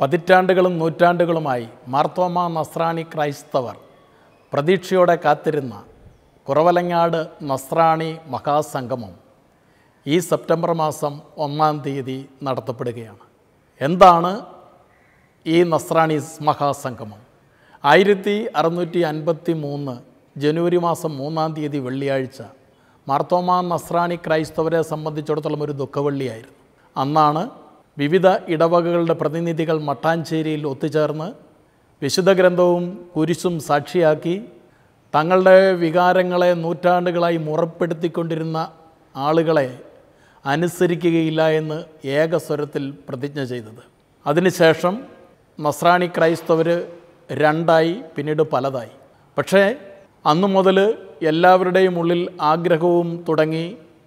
പതിറ്റാണ്ടുകളും നൂറ്റാണ്ടുകളുമായി മാർത്തോമ നസ്രാണി ക്രൈസ്തവർ പ്രതീക്ഷയോടെ കാത്തിരുന്ന കുറവലങ്ങാട് നസ്രാണി മഹാസംഗമം ഈ സെപ്റ്റംബർ മാസം ഒന്നാം തീയതി നടത്തപ്പെടുകയാണ് എന്താണ് ഈ നസ്രാണി മഹാസംഗമം ആയിരത്തി അറുന്നൂറ്റി അൻപത്തി മൂന്ന് ജനുവരി മാസം മൂന്നാം തീയതി വെള്ളിയാഴ്ച മാർത്തോമ നസ്രാണി ക്രൈസ്തവരെ സംബന്ധിച്ചിടത്തോളം ഒരു ദുഃഖവെള്ളിയായിരുന്നു അന്നാണ് വിവിധ ഇടവകകളുടെ പ്രതിനിധികൾ മട്ടാഞ്ചേരിയിൽ ഒത്തുചേർന്ന് വിശുദ്ധ ഗ്രന്ഥവും കുരിശും സാക്ഷിയാക്കി തങ്ങളുടെ വികാരങ്ങളെ നൂറ്റാണ്ടുകളായി മുറപ്പെടുത്തിക്കൊണ്ടിരുന്ന ആളുകളെ അനുസരിക്കുകയില്ല എന്ന് ഏകസ്വരത്തിൽ പ്രതിജ്ഞ ചെയ്തത് അതിനുശേഷം നസ്രാണി ക്രൈസ്തവർ രണ്ടായി പിന്നീട് പലതായി പക്ഷേ അന്നു മുതൽ എല്ലാവരുടെയും ഉള്ളിൽ ആഗ്രഹവും തുടങ്ങി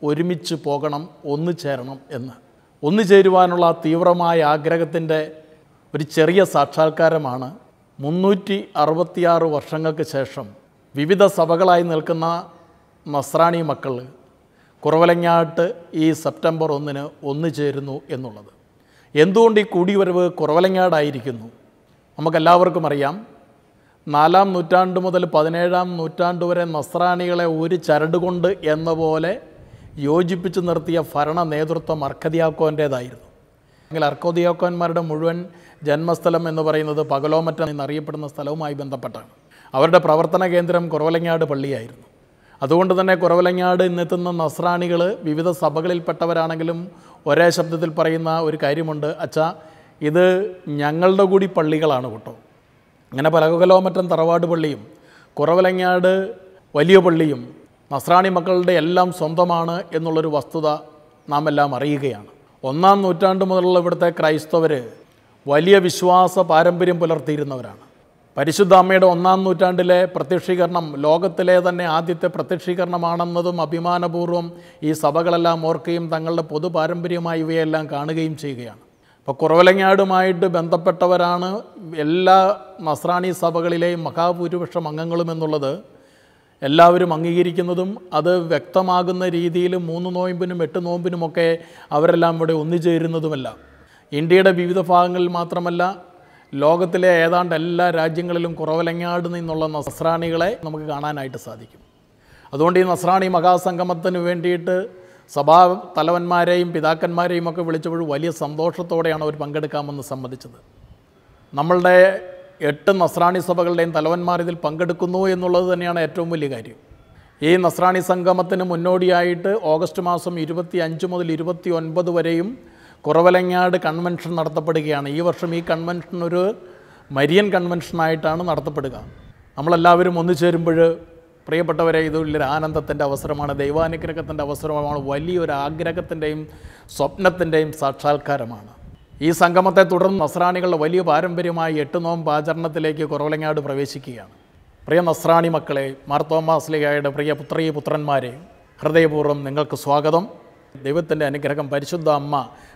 ഒരുമിച്ച് പോകണം ഒന്നു ചേരണം എന്ന് ഒന്നുചേരുവാനുള്ള തീവ്രമായ ആഗ്രഹത്തിൻ്റെ ഒരു ചെറിയ സാക്ഷാത്കാരമാണ് മുന്നൂറ്റി അറുപത്തിയാറ് വർഷങ്ങൾക്ക് ശേഷം വിവിധ സഭകളായി നിൽക്കുന്ന നസ്രാണി മക്കൾ കുറവലങ്ങാട്ട് ഈ സെപ്റ്റംബർ ഒന്നിന് ഒന്നു ചേരുന്നു എന്നുള്ളത് എന്തുകൊണ്ട് ഈ കൂടിവരവ് കുറവലങ്ങാടായിരിക്കുന്നു നമുക്കെല്ലാവർക്കും അറിയാം നാലാം നൂറ്റാണ്ട് മുതൽ പതിനേഴാം നൂറ്റാണ്ട് വരെ നസ്രാണികളെ ഒരു ചരട് കൊണ്ട് എന്ന പോലെ യോജിപ്പിച്ച് നിർത്തിയ ഭരണ നേതൃത്വം അർക്കതിയാക്കോൻ്റേതായിരുന്നു അല്ലെങ്കിൽ അർക്കോദിയാക്കോന്മാരുടെ മുഴുവൻ ജന്മസ്ഥലം എന്ന് പറയുന്നത് പകലോമറ്റ എന്നറിയപ്പെടുന്ന സ്ഥലവുമായി ബന്ധപ്പെട്ടാണ് അവരുടെ പ്രവർത്തന കേന്ദ്രം കുറവലങ്ങാട് പള്ളിയായിരുന്നു അതുകൊണ്ട് തന്നെ കുറവലങ്ങാട് ഇന്നെത്തുന്ന നസ്രാണികൾ വിവിധ സഭകളിൽപ്പെട്ടവരാണെങ്കിലും ഒരേ ശബ്ദത്തിൽ പറയുന്ന ഒരു കാര്യമുണ്ട് അച്ഛാ ഇത് ഞങ്ങളുടെ കൂടി പള്ളികളാണ് കേട്ടോ അങ്ങനെ പലകലോമറ്റം തറവാട് പള്ളിയും കുറവലങ്ങാട് വലിയ പള്ളിയും നസ്രാണി മക്കളുടെ എല്ലാം സ്വന്തമാണ് എന്നുള്ളൊരു വസ്തുത നാം എല്ലാം അറിയുകയാണ് ഒന്നാം നൂറ്റാണ്ട് മുതലുള്ള ഇവിടുത്തെ ക്രൈസ്തവർ വലിയ വിശ്വാസ പാരമ്പര്യം പുലർത്തിയിരുന്നവരാണ് പരിശുദ്ധ അമ്മയുടെ ഒന്നാം നൂറ്റാണ്ടിലെ പ്രത്യക്ഷീകരണം ലോകത്തിലെ തന്നെ ആദ്യത്തെ പ്രത്യക്ഷീകരണമാണെന്നതും അഭിമാനപൂർവ്വം ഈ സഭകളെല്ലാം ഓർക്കുകയും തങ്ങളുടെ പൊതു പാരമ്പര്യമായി ഇവയെല്ലാം കാണുകയും ചെയ്യുകയാണ് അപ്പോൾ കുറവലങ്ങാടുമായിട്ട് ബന്ധപ്പെട്ടവരാണ് എല്ലാ നസ്രാണി സഭകളിലെയും മഹാഭൂരിപക്ഷം അംഗങ്ങളും എന്നുള്ളത് എല്ലാവരും അംഗീകരിക്കുന്നതും അത് വ്യക്തമാകുന്ന രീതിയിൽ മൂന്ന് നോയമ്പിനും എട്ട് നോമ്പിനുമൊക്കെ അവരെല്ലാം ഇവിടെ ഒന്നിച്ചേരുന്നതുമല്ല ഇന്ത്യയുടെ വിവിധ ഭാഗങ്ങളിൽ മാത്രമല്ല ലോകത്തിലെ ഏതാണ്ട് എല്ലാ രാജ്യങ്ങളിലും കുറവലങ്ങാട് നിന്നുള്ള നസ്രാണികളെ നമുക്ക് കാണാനായിട്ട് സാധിക്കും അതുകൊണ്ട് ഈ നസ്രാണി മഹാസംഗമത്തിന് വേണ്ടിയിട്ട് സഭാ തലവന്മാരെയും പിതാക്കന്മാരെയും ഒക്കെ വിളിച്ചപ്പോൾ വലിയ സന്തോഷത്തോടെയാണ് അവർ പങ്കെടുക്കാമെന്ന് സമ്മതിച്ചത് നമ്മളുടെ എട്ട് നസ്രാണി സഭകളുടെയും തലവന്മാർ ഇതിൽ പങ്കെടുക്കുന്നു എന്നുള്ളത് തന്നെയാണ് ഏറ്റവും വലിയ കാര്യം ഈ നസ്രാണി സംഗമത്തിന് മുന്നോടിയായിട്ട് ഓഗസ്റ്റ് മാസം ഇരുപത്തി അഞ്ച് മുതൽ ഇരുപത്തി ഒൻപത് വരെയും കുറവലങ്ങാട് കൺവെൻഷൻ നടത്തപ്പെടുകയാണ് ഈ വർഷം ഈ കൺവെൻഷൻ ഒരു മരിയൻ കൺവെൻഷനായിട്ടാണ് നടത്തപ്പെടുക നമ്മളെല്ലാവരും ഒന്നു ചേരുമ്പോൾ പ്രിയപ്പെട്ടവരെ ഇത് വലിയൊരു ആനന്ദത്തിൻ്റെ അവസരമാണ് ദൈവാനുഗ്രഹത്തിൻ്റെ അവസരമാണ് വലിയൊരു ആഗ്രഹത്തിൻ്റെയും സ്വപ്നത്തിൻ്റെയും സാക്ഷാത്കാരമാണ് ഈ സംഗമത്തെ തുടർന്ന് നസ്രാണികളുടെ വലിയ പാരമ്പര്യമായ എട്ട് നോമ്പ് ആചരണത്തിലേക്ക് കുറവലങ്ങാട് പ്രവേശിക്കുകയാണ് പ്രിയ നസ്രാണി മക്കളെ മാർത്തോമാസ്ലികായുടെ പ്രിയ പുത്രീ പുത്രന്മാരെ ഹൃദയപൂർവ്വം നിങ്ങൾക്ക് സ്വാഗതം ദൈവത്തിൻ്റെ അനുഗ്രഹം പരിശുദ്ധ അമ്മ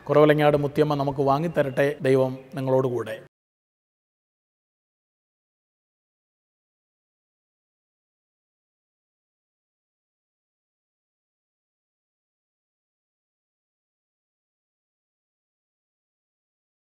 കുറവലങ്ങാട് മുത്തിയമ്മ നമുക്ക് വാങ്ങിത്തരട്ടെ ദൈവം നിങ്ങളോടുകൂടെ